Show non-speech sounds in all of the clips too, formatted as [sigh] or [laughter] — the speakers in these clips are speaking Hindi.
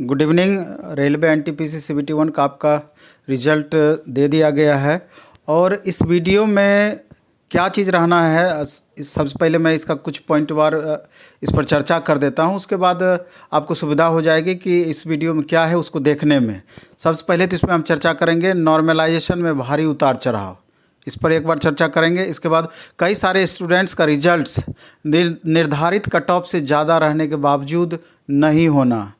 good evening railway N T P C one का आपका रिजल्ट दे दिया गया है और इस वीडियो में क्या चीज़ रहना है सबसे पहले मैं इसका कुछ पॉइंट वार इस पर चर्चा कर देता हूँ उसके बाद आपको सुविधा हो जाएगी कि इस वीडियो में क्या है उसको देखने में सबसे पहले तो इसमें हम चर्चा करेंगे नॉर्मलाइजेशन में भारी उतार चढ़ाव इस पर एक बार चर्चा करेंगे इसके बाद कई सारे स्टूडेंट्स का रिजल्ट निर्धारित कट ऑफ से ज़्यादा रहने के बावजूद नहीं होना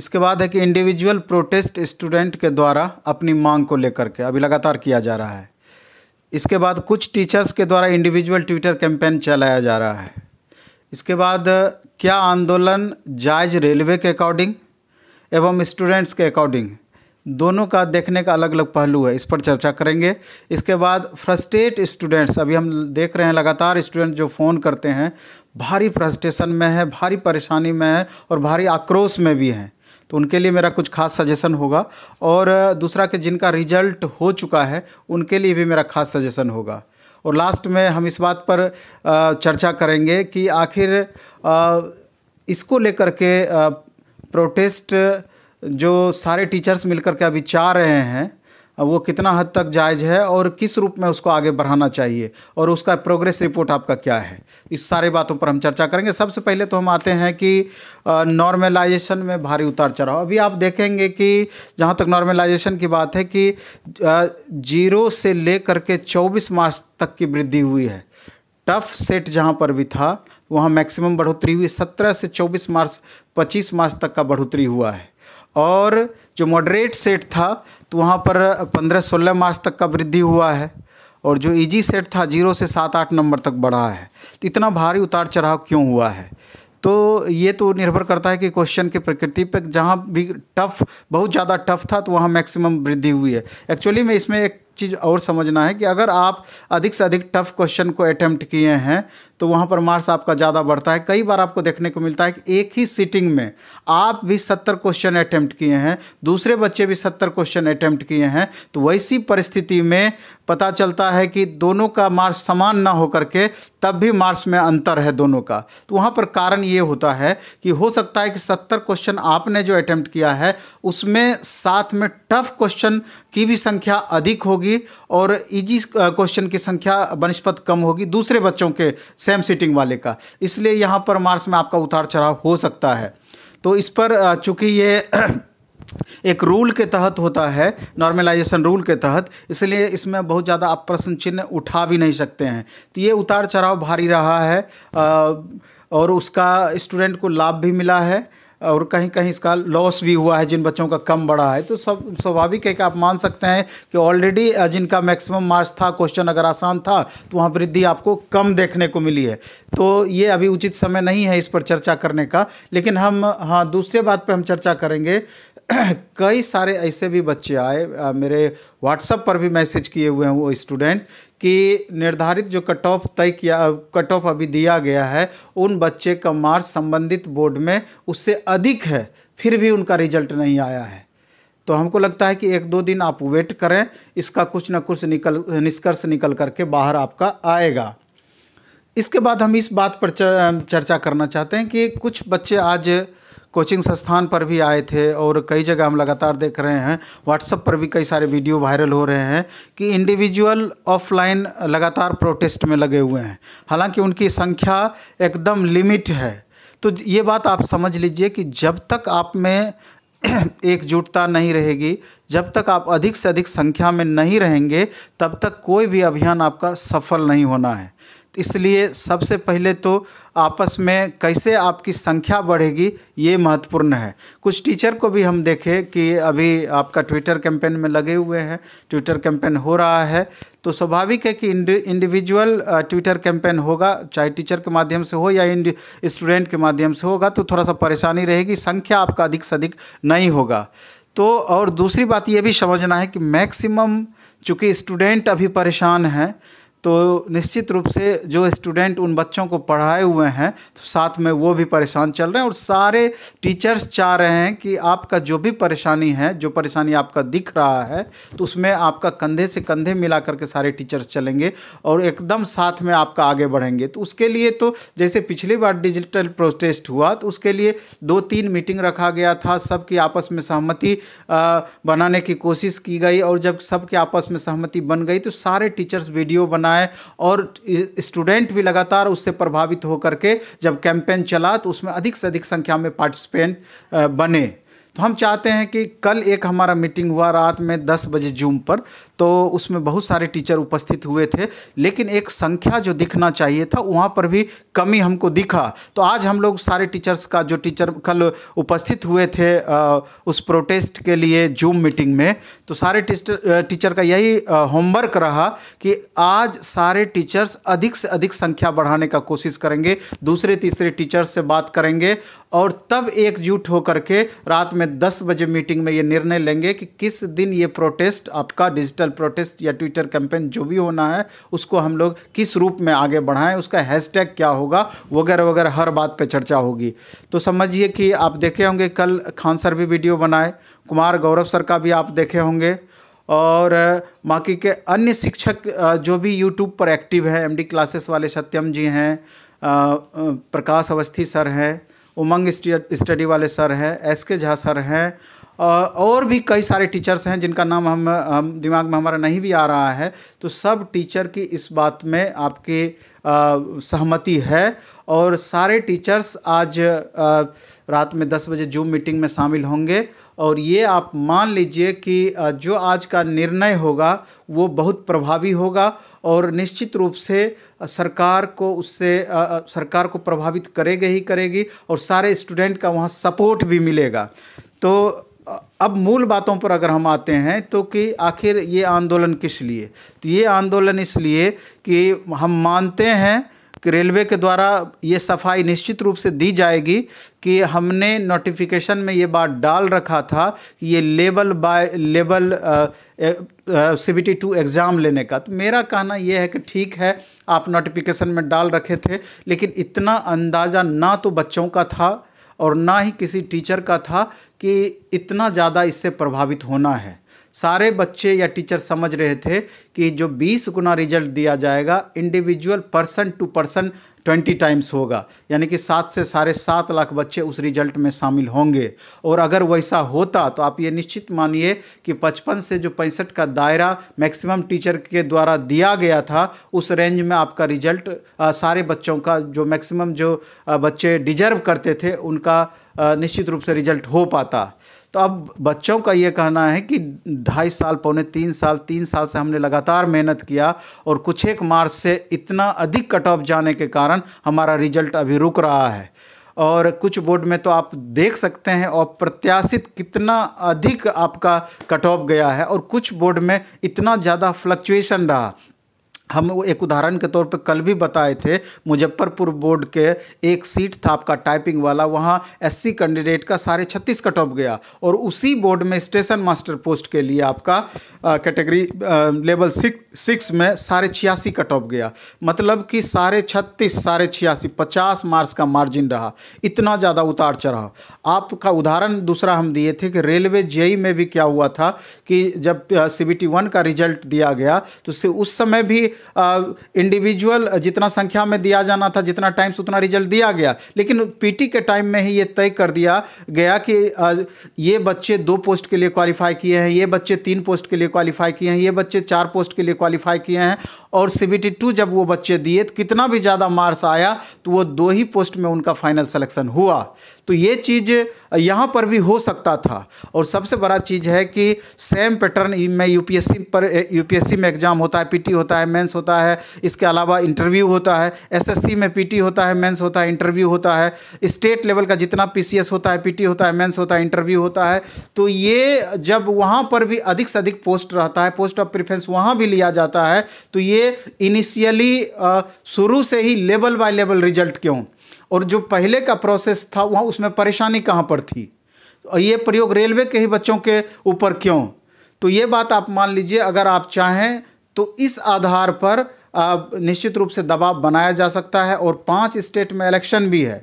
इसके बाद है कि इंडिविजुअल प्रोटेस्ट स्टूडेंट के द्वारा अपनी मांग को लेकर के अभी लगातार किया जा रहा है इसके बाद कुछ टीचर्स के द्वारा इंडिविजुअल ट्विटर कैंपेन चलाया जा रहा है इसके बाद क्या आंदोलन जायज रेलवे के अकॉर्डिंग एवं स्टूडेंट्स के अकॉर्डिंग दोनों का देखने का अलग अलग पहलू है इस पर चर्चा करेंगे इसके बाद फ्रस्ट्रेट स्टूडेंट्स अभी हम देख रहे हैं लगातार स्टूडेंट जो फ़ोन करते हैं भारी फ्रस्ट्रेशन में है भारी परेशानी में है और भारी आक्रोश में भी हैं तो उनके लिए मेरा कुछ खास सजेशन होगा और दूसरा कि जिनका रिजल्ट हो चुका है उनके लिए भी मेरा खास सजेशन होगा और लास्ट में हम इस बात पर चर्चा करेंगे कि आखिर इसको लेकर के प्रोटेस्ट जो सारे टीचर्स मिलकर के अभी चाह रहे हैं वो कितना हद तक जायज़ है और किस रूप में उसको आगे बढ़ाना चाहिए और उसका प्रोग्रेस रिपोर्ट आपका क्या है इस सारे बातों पर हम चर्चा करेंगे सबसे पहले तो हम आते हैं कि नॉर्मलाइजेशन में भारी उतार चढ़ाव अभी आप देखेंगे कि जहाँ तक नॉर्मलाइजेशन की बात है कि जीरो से ले करके चौबीस मार्च तक की वृद्धि हुई है टफ सेट जहाँ पर भी था वहाँ मैक्सिमम बढ़ोतरी हुई सत्रह से चौबीस मार्च पच्चीस मार्च तक का बढ़ोतरी हुआ है और जो मॉडरेट सेट था तो वहाँ पर पंद्रह सोलह मार्च तक का वृद्धि हुआ है और जो ईजी e सेट था जीरो से सात आठ नंबर तक बढ़ा है तो इतना भारी उतार चढ़ाव क्यों हुआ है तो ये तो निर्भर करता है कि क्वेश्चन की प्रकृति पर जहाँ भी टफ बहुत ज़्यादा टफ था तो वहाँ मैक्सिमम वृद्धि हुई है एक्चुअली में इसमें एक चीज़ और समझना है कि अगर आप अधिक से अधिक टफ क्वेश्चन को अटैम्प्ट किए हैं तो वहाँ पर मार्क्स आपका ज़्यादा बढ़ता है कई बार आपको देखने को मिलता है कि एक ही सिटिंग में आप भी सत्तर क्वेश्चन अटैम्प्ट किए हैं दूसरे बच्चे भी सत्तर क्वेश्चन अटैम्प्ट किए हैं तो वैसी परिस्थिति में पता चलता है कि दोनों का मार्क्स समान ना हो करके तब भी मार्क्स में अंतर है दोनों का तो वहाँ पर कारण ये होता है कि हो सकता है कि सत्तर क्वेश्चन आपने जो अटैम्प्ट किया है उसमें साथ में टफ क्वेश्चन की भी संख्या अधिक होगी और इजी क्वेश्चन की संख्या बनस्पत कम होगी दूसरे बच्चों के से सेम सीटिंग वाले का इसलिए यहाँ पर मार्स में आपका उतार चढ़ाव हो सकता है तो इस पर चूँकि ये [clears throat] एक रूल के तहत होता है नॉर्मलाइजेशन रूल के तहत इसलिए इसमें बहुत ज़्यादा आप प्रश्न चिन्ह उठा भी नहीं सकते हैं तो ये उतार चढ़ाव भारी रहा है और उसका स्टूडेंट को लाभ भी मिला है और कहीं कहीं इसका लॉस भी हुआ है जिन बच्चों का कम बढ़ा है तो सब स्वाभाविक है कि आप मान सकते हैं कि ऑलरेडी जिनका मैक्सिमम मार्क्स था क्वेश्चन अगर आसान था तो वहाँ वृद्धि आपको कम देखने को मिली है तो ये अभी उचित समय नहीं है इस पर चर्चा करने का लेकिन हम हाँ दूसरे बात पर हम चर्चा करेंगे [clears throat] कई सारे ऐसे भी बच्चे आए मेरे व्हाट्सअप पर भी मैसेज किए हुए हैं वो स्टूडेंट कि निर्धारित जो कट ऑफ तय किया कट ऑफ अभी दिया गया है उन बच्चे का मार्क्स संबंधित बोर्ड में उससे अधिक है फिर भी उनका रिजल्ट नहीं आया है तो हमको लगता है कि एक दो दिन आप वेट करें इसका कुछ ना कुछ निकल निष्कर्ष निकल करके बाहर आपका आएगा इसके बाद हम इस बात पर चर्चा करना चाहते हैं कि कुछ बच्चे आज कोचिंग संस्थान पर भी आए थे और कई जगह हम लगातार देख रहे हैं व्हाट्सअप पर भी कई सारे वीडियो वायरल हो रहे हैं कि इंडिविजुअल ऑफलाइन लगातार प्रोटेस्ट में लगे हुए हैं हालांकि उनकी संख्या एकदम लिमिट है तो ये बात आप समझ लीजिए कि जब तक आप में [clears throat] एकजुटता नहीं रहेगी जब तक आप अधिक से अधिक संख्या में नहीं रहेंगे तब तक कोई भी अभियान आपका सफल नहीं होना है इसलिए सबसे पहले तो आपस में कैसे आपकी संख्या बढ़ेगी ये महत्वपूर्ण है कुछ टीचर को भी हम देखें कि अभी आपका ट्विटर कैंपेन में लगे हुए हैं ट्विटर कैंपेन हो रहा है तो स्वाभाविक है कि इंडिविजुअल ट्विटर कैंपेन होगा चाहे टीचर के माध्यम से हो या स्टूडेंट के माध्यम से होगा तो थोड़ा सा परेशानी रहेगी संख्या आपका अधिक से अधिक नहीं होगा तो और दूसरी बात ये भी समझना है कि मैक्सिमम चूँकि स्टूडेंट अभी परेशान हैं तो निश्चित रूप से जो स्टूडेंट उन बच्चों को पढ़ाए हुए हैं तो साथ में वो भी परेशान चल रहे हैं और सारे टीचर्स चाह रहे हैं कि आपका जो भी परेशानी है जो परेशानी आपका दिख रहा है तो उसमें आपका कंधे से कंधे मिला करके सारे टीचर्स चलेंगे और एकदम साथ में आपका आगे बढ़ेंगे तो उसके लिए तो जैसे पिछली बार डिजिटल प्रोटेस्ट हुआ तो उसके लिए दो तीन मीटिंग रखा गया था सबकी आपस में सहमति बनाने की कोशिश की गई और जब सबके आपस में सहमति बन गई तो सारे टीचर्स वीडियो बना रहा है और स्टूडेंट भी लगातार उससे प्रभावित होकर के जब कैंपेन चला तो उसमें अधिक से अधिक संख्या में पार्टिसिपेंट बने तो हम चाहते हैं कि कल एक हमारा मीटिंग हुआ रात में दस बजे जूम पर तो उसमें बहुत सारे टीचर उपस्थित हुए थे लेकिन एक संख्या जो दिखना चाहिए था वहाँ पर भी कमी हमको दिखा तो आज हम लोग सारे टीचर्स का जो टीचर कल उपस्थित हुए थे उस प्रोटेस्ट के लिए जूम मीटिंग में तो सारे टीचर टीचर का यही होमवर्क रहा कि आज सारे टीचर्स अधिक से अधिक संख्या बढ़ाने का कोशिश करेंगे दूसरे तीसरे टीचर्स से बात करेंगे और तब एकजुट होकर के रात में दस बजे मीटिंग में ये निर्णय लेंगे कि किस दिन ये प्रोटेस्ट आपका डिजिटल डिजिटल प्रोटेस्ट या ट्विटर कैंपेन जो भी होना है उसको हम लोग किस रूप में आगे बढ़ाएं उसका हैशटैग क्या होगा वगैरह वगैरह हर बात पे चर्चा होगी तो समझिए कि आप देखे होंगे कल खान सर भी वीडियो बनाए कुमार गौरव सर का भी आप देखे होंगे और बाकी के अन्य शिक्षक जो भी यूट्यूब पर एक्टिव है एम क्लासेस वाले सत्यम जी हैं प्रकाश अवस्थी सर हैं उमंग स्टडी वाले सर हैं एस के झा सर हैं और भी कई सारे टीचर्स हैं जिनका नाम हम, हम दिमाग में हमारा नहीं भी आ रहा है तो सब टीचर की इस बात में आपकी सहमति है और सारे टीचर्स आज रात में दस बजे जूम मीटिंग में शामिल होंगे और ये आप मान लीजिए कि जो आज का निर्णय होगा वो बहुत प्रभावी होगा और निश्चित रूप से सरकार को उससे सरकार को प्रभावित करेगी ही करेगी और सारे स्टूडेंट का वहाँ सपोर्ट भी मिलेगा तो अब मूल बातों पर अगर हम आते हैं तो कि आखिर ये आंदोलन किस लिए तो ये आंदोलन इसलिए कि हम मानते हैं कि रेलवे के द्वारा ये सफाई निश्चित रूप से दी जाएगी कि हमने नोटिफिकेशन में ये बात डाल रखा था कि ये level by level C B T two exam लेने का तो मेरा कहना यह है कि ठीक है आप नोटिफिकेशन में डाल रखे थे लेकिन इतना अंदाज़ा ना तो बच्चों का था और ना ही किसी टीचर का था कि इतना ज़्यादा इससे प्रभावित होना है सारे बच्चे या टीचर समझ रहे थे कि जो 20 गुना रिजल्ट दिया जाएगा individual person to person twenty times होगा यानी कि सात से साढ़े सात लाख बच्चे उस रिजल्ट में शामिल होंगे और अगर वैसा होता तो आप ये निश्चित मानिए कि पचपन से जो पैंसठ का दायरा मैक्सिमम टीचर के द्वारा दिया गया था उस रेंज में आपका रिजल्ट सारे बच्चों का जो मैक्सिमम जो बच्चे डिजर्व करते थे उनका निश्चित रूप से रिजल्ट हो पाता तो अब बच्चों का ये कहना है कि ढाई साल पौने तीन साल तीन साल से हमने लगातार मेहनत किया और कुछ एक मार्च से इतना अधिक कट ऑफ जाने के कारण हमारा रिजल्ट अभी रुक रहा है और कुछ बोर्ड में तो आप देख सकते हैं और प्रत्याशित कितना अधिक आपका कट ऑफ गया है और कुछ बोर्ड में इतना ज़्यादा फ्लक्चुएशन रहा हम एक उदाहरण के तौर पे कल भी बताए थे मुजफ्फरपुर बोर्ड के एक सीट था आपका टाइपिंग वाला वहाँ एससी कैंडिडेट का साढ़े छत्तीस कट ऑफ गया और उसी बोर्ड में स्टेशन मास्टर पोस्ट के लिए आपका कैटेगरी लेवल सिक्स सिक्स में साढ़े छियासी कट ऑफ गया मतलब कि साढ़े छत्तीस साढ़े छियासी पचास मार्क्स का मार्जिन रहा इतना ज़्यादा उतार चढ़ाव आपका उदाहरण दूसरा हम दिए थे कि रेलवे जेई में भी क्या हुआ था कि जब सी बी टी वन का रिजल्ट दिया गया तो उस समय भी इंडिविजुअल जितना संख्या में दिया जाना था जितना टाइम्स उतना रिजल्ट दिया गया लेकिन पीटी के टाइम में ही ये तय कर दिया गया कि ये बच्चे दो पोस्ट के लिए क्वालिफाई किए हैं ये बच्चे तीन पोस्ट के लिए क्वालिफाई किए हैं ये बच्चे चार पोस्ट के लिए क्वालिफाई किए हैं और सी बी जब वो बच्चे दिए तो कितना भी ज़्यादा मार्क्स आया तो वो दो ही पोस्ट में उनका फाइनल सलेक्शन हुआ तो ये चीज़ यहाँ पर भी हो सकता था और सबसे बड़ा चीज़ है कि सेम पैटर्न में यूपीएससी पर यूपीएससी में एग्ज़ाम होता है पीटी होता है मेंस होता है इसके अलावा इंटरव्यू होता है एसएससी में पीटी होता है मेंस होता है इंटरव्यू होता है स्टेट लेवल का जितना पीसीएस होता है पीटी होता है मेंस होता है इंटरव्यू होता है तो ये जब वहाँ पर भी अधिक से अधिक पोस्ट रहता है पोस्ट ऑफ प्रिफ्रेंस वहाँ भी लिया जाता है तो ये इनिशियली शुरू से ही लेवल बाय लेवल रिजल्ट क्यों और जो पहले का प्रोसेस था वहाँ उसमें परेशानी कहाँ पर थी ये प्रयोग रेलवे के ही बच्चों के ऊपर क्यों तो ये बात आप मान लीजिए अगर आप चाहें तो इस आधार पर निश्चित रूप से दबाव बनाया जा सकता है और पांच स्टेट में इलेक्शन भी है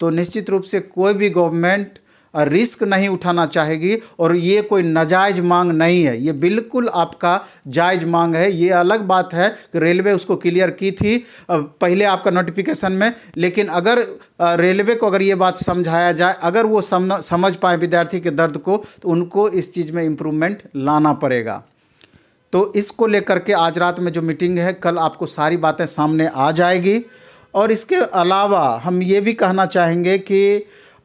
तो निश्चित रूप से कोई भी गवर्नमेंट रिस्क नहीं उठाना चाहेगी और ये कोई नाजायज़ मांग नहीं है ये बिल्कुल आपका जायज़ मांग है ये अलग बात है कि रेलवे उसको क्लियर की थी पहले आपका नोटिफिकेशन में लेकिन अगर रेलवे को अगर ये बात समझाया जाए अगर वो समझ पाए विद्यार्थी के दर्द को तो उनको इस चीज़ में इम्प्रूवमेंट लाना पड़ेगा तो इसको लेकर के आज रात में जो मीटिंग है कल आपको सारी बातें सामने आ जाएगी और इसके अलावा हम ये भी कहना चाहेंगे कि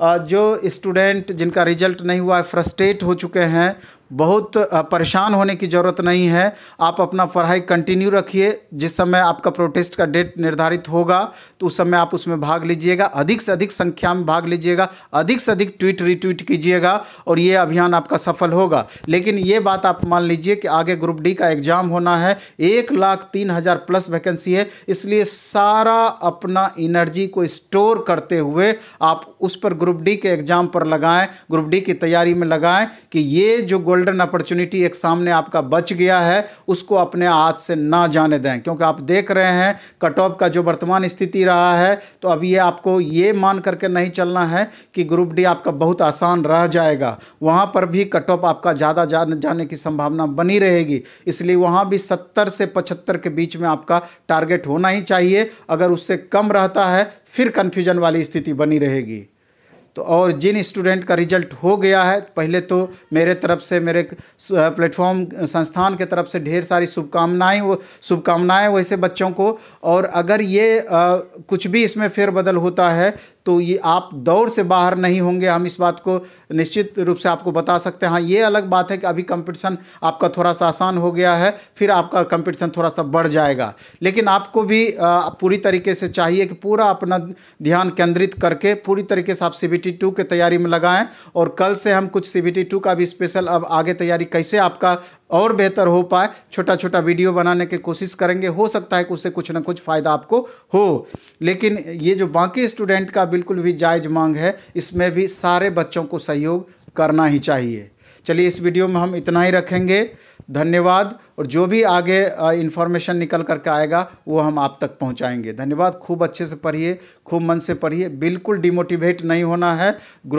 जो स्टूडेंट जिनका रिजल्ट नहीं हुआ है फ्रस्ट्रेट हो चुके हैं बहुत परेशान होने की ज़रूरत नहीं है आप अपना पढ़ाई कंटिन्यू रखिए जिस समय आपका प्रोटेस्ट का डेट निर्धारित होगा तो उस समय आप उसमें भाग लीजिएगा अधिक से अधिक संख्या में भाग लीजिएगा अधिक से अधिक ट्वीट रिट्वीट कीजिएगा और ये अभियान आपका सफल होगा लेकिन ये बात आप मान लीजिए कि आगे ग्रुप डी का एग्ज़ाम होना है एक लाख तीन हज़ार प्लस वैकेंसी है इसलिए सारा अपना एनर्जी को स्टोर करते हुए आप उस पर ग्रुप डी के एग्ज़ाम पर लगाएं ग्रुप डी की तैयारी में लगाएं कि ये जो गोल्ड गोल्डन अपॉर्चुनिटी एक सामने आपका बच गया है उसको अपने हाथ से ना जाने दें क्योंकि आप देख रहे हैं कट ऑफ का जो वर्तमान स्थिति रहा है तो अब ये आपको ये मान करके नहीं चलना है कि ग्रुप डी आपका बहुत आसान रह जाएगा वहाँ पर भी कट ऑफ आपका ज़्यादा जाने की संभावना बनी रहेगी इसलिए वहाँ भी सत्तर से पचहत्तर के बीच में आपका टारगेट होना ही चाहिए अगर उससे कम रहता है फिर कन्फ्यूजन वाली स्थिति बनी रहेगी तो और जिन स्टूडेंट का रिजल्ट हो गया है पहले तो मेरे तरफ से मेरे प्लेटफॉर्म संस्थान के तरफ से ढेर सारी शुभकामनाएं वो शुभकामनाएँ वैसे बच्चों को और अगर ये आ, कुछ भी इसमें फेरबदल होता है तो ये आप दौर से बाहर नहीं होंगे हम इस बात को निश्चित रूप से आपको बता सकते हैं हाँ ये अलग बात है कि अभी कंपटीशन आपका थोड़ा सा आसान हो गया है फिर आपका कंपटीशन थोड़ा सा बढ़ जाएगा लेकिन आपको भी पूरी तरीके से चाहिए कि पूरा अपना ध्यान केंद्रित करके पूरी तरीके से आप सी बी टी टू की तैयारी में लगाएँ और कल से हम कुछ सी बी टी टू का भी स्पेशल अब आगे तैयारी कैसे आपका और बेहतर हो पाए छोटा छोटा वीडियो बनाने की कोशिश करेंगे हो सकता है कि उससे कुछ ना कुछ फ़ायदा आपको हो लेकिन ये जो बाकी स्टूडेंट का बिल्कुल भी जायज़ मांग है इसमें भी सारे बच्चों को सहयोग करना ही चाहिए चलिए इस वीडियो में हम इतना ही रखेंगे धन्यवाद और जो भी आगे इन्फॉर्मेशन निकल करके आएगा वो हम आप तक पहुंचाएंगे धन्यवाद खूब अच्छे से पढ़िए खूब मन से पढ़िए बिल्कुल डिमोटिवेट नहीं होना है